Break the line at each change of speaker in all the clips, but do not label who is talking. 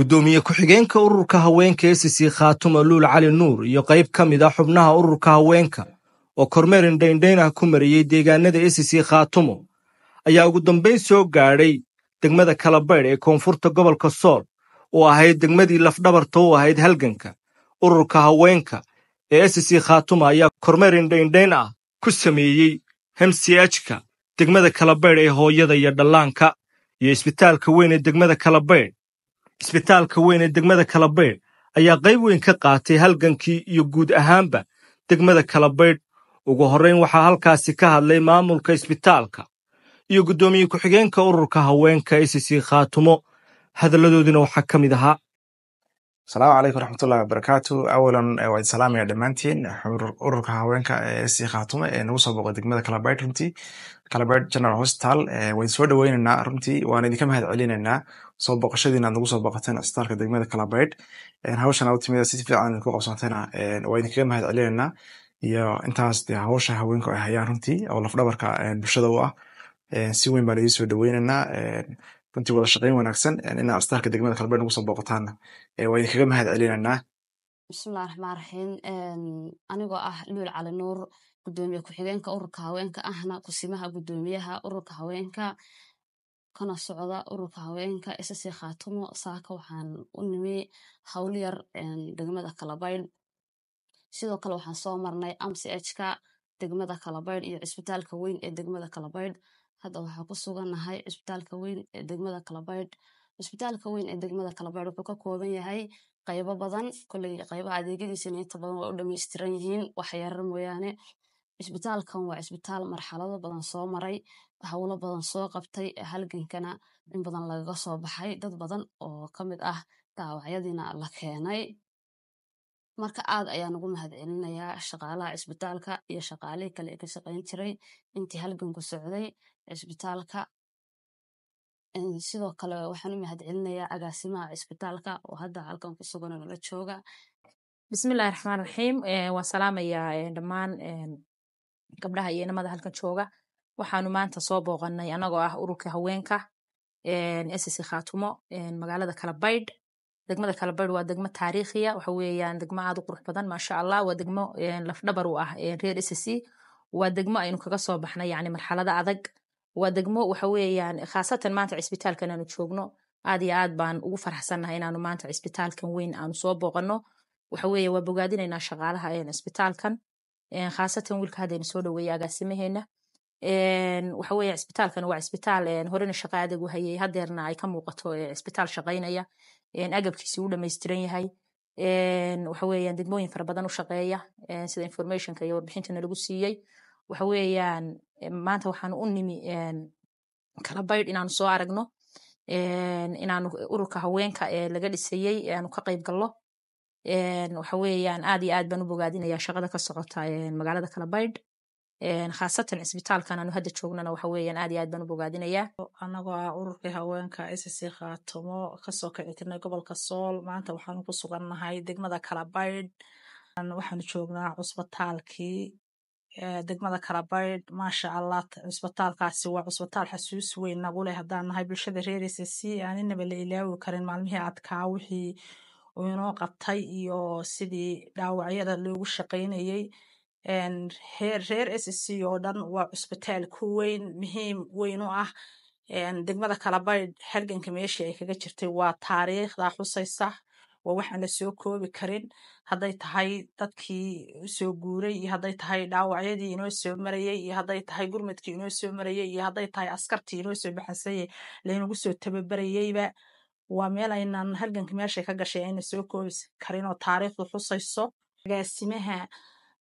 guddoomiye ku-xigeenka ururka haweenka e sc khaatuma luul cali nuur iyo qayb ka mid a ah xubnaha ururka haweenka oo kormeerin dhaindhayn ah ku mariyey deegaanada e sc khaatumo ayaa ugu dambayn soo gaadhay degmada kalabaydh ee koonfurta gobolka sool oo ahayd degmadii lafdhabarta u ahayd halganka ururka haweenka ee sc khaatuma ayaa kormeerin dhaindhayn ah ku sameeyey hemsiajka degmada kalabaydh ee hooyada iyo dhallaanka iyo isbitaalka weyn ee degmada kalabaydh isbitaalka weyn ee degmada kalabaydh ayaa qayb weyn ka qaatay halgankii iyo guud ahaanba degmada kalabaydh ugu horrayn waxaa halkaasi ka hadlay maamulka isbitaalka iyo guddoomiye ku-xigeenka ururka haweenka e c khaatumo hadalladoodina waxaa ka mid ahaa
asalaamu calaykum raxmatullahi wabarakaatu awalan eh, waa idin salaamaya dhammaantiin ururka haweenka ee si khaatume ee eh, nagu soo booqay degmada calabert runtii calabert general hospital eh, waa soo dhoweynaynaa runtii waana idinka mahad celinaynaa soo boqoshadiina ad nagu soo boqoteen isbitaalka degmada calabert hawshan u timida si fiican idinku qabsatayna waa idinkaga mahad celinaynaa iyo intaas dee hawsha haweenku ay hayaan runtii oo lafdhabarka bulshada u ah si weyn baan idiin soo dhoweynaynaa runtii wada shaqayn wanaagsan inaa astaalka degmada kalbe nagu soo booqataana waa idinkaga mahad celinanaa
bismillahi raxmaan raxiim anigoo ah luul cali nuur gudoomiye ku-xigeenka ururka haweenka ahna kusimaha gudoomiyaha ururka haweenka kana socda ururka haweenka isasii khaatumo saaka waxaan u nimi howl yar degmada kalabaydh sidoo kale waxaan soo marnay amsi ejka degmada kalabaydh iyo cisbitaalka weyn ee degmada kalabaydh hadda waxaa ku suganahay cisbitaalka weyn ee degmada kalabaydh cisbitaalka weyn ee degmada kalabaydh wuxuu ka kooban yahay qaybo badan koley qaybaha adeegyadiisana inta badan waa u dhameystiran yihiin waxyarar mooyaane cisbitaalkan waa cisbitaal marxalado badan soo maray howlo badan soo qabtay halgankana in badan lagaga soo baxay dad badan oo kamid ah daawacyadiina la keenay marka aad ayaan ugu mahadcelinayaa shaqaalaha cisbitaalka iyo shaqaalihii kale ee ka shaqayn jiray intii halganku socday cisbitaalka sidoo kale waxaan u mahad celinayaa agaasimaha
cisbitaalka oo hadda halkan ku nala jooga bismillahi raxmaan raxiim waan salaamayaa dhammaan gabdhaha iyo inamada halkan jooga waxaanu maanta soo booqanay anagoo ah ururka haweenka ss khatumo magaalada kalabaydh degmada kalabaydh waa degmo taariikhiya waxa weeyaan degmo aad u qurux badan maasha allah waa degmo lafdhabar u ah reer ss waa degmo aynu kaga soo baxnay yani marxalada adag waa degmo waxa weeyaan khaasatan maanta cisbitaalkan aanu joogno aad iyo aad baan ugu faraxsannahay inaanu maanta cisbitaalkan weyn aanu soo booqanno waxa weeye waa bogaadinaynaa shaqaalaha cisbitaalkan khaasatan wiilka haddaynu soo dhaweeyey agaasimaheena waxa weeye cisbitaalkan waa cisbitaal horena shaqa adag u hayay haddeerna ay ka muuqato cisbitaal shaqaynaya agabkiisi u dhamaystiran yahay waxa weeyaan degmooyin fara badan u shaqeeya sida informationka iyo warbixintana lagu siiyey waxa weeyaan maanta waxaan u nimi kala baydh inaanu soo aragno inaanu ururka haweenka ee laga dhisayey aanu ka qayb gallo waxa weeyaan aad iyo aad baan u bogaadinaya shaqada ka socota magaalada kala baydh khaasatan cisbitaalkan aanu hadda joognana waxa weeyaan aad iyo
aad baan u bogaadinayaa anagoo ah ururkii haweenka sc khaatamo kasoo kici gobolka sool maanta waxaanu ku sugannahay degmada kala baydh waxaanu joognaa cusbitaalkii degmada kalabaydh maasha allah cusbitaalkaasi waa cusbitaal xasuus weyn naguleh leh haddaan nahay bulshada reereysa si aaninaba la ilaawi karin maalmihii adkaa wixii inoo qabtay iyo sidii dhaawacyada loogu shaqaynayey reer sc oo dhan waa cusbitaal ku weyn muhiim weyn u ah degmada kalabaydh xerganka meeshii ay kaga jirtay waa taariikhda xusaysa waa waxaan aan la soo koobi karin hadday tahay dadkii soo guuray iyo hadday tahay dhaawacyadii inoo soo marayay iyo hadday tahay gurmadkii inoo soo marayay iyo hadday tahay askartii inoo soo baxansanyay laynagu soo tababarayeyba waa meel aynaan halganka meeshay ka gashay ayna soo koobi karin oo taariikhdu xusayso agaasimaha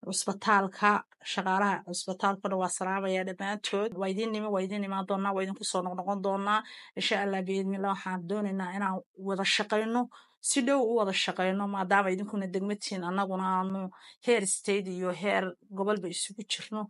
cusbitaalka shaqaalaha cusbitaalkuna waa salaamaya dhammaantood waa idiin nima waa idiin imaan doonaa waa idinkusoo noqnoqon doonaa insha allah biidmila waxaan doonaynaa inaan wada shaqayno si dhow u wada shaqayno maadaama idinkuna degmatiin annaguna aanu heer isteyd iyo heer gobolba isugu jirno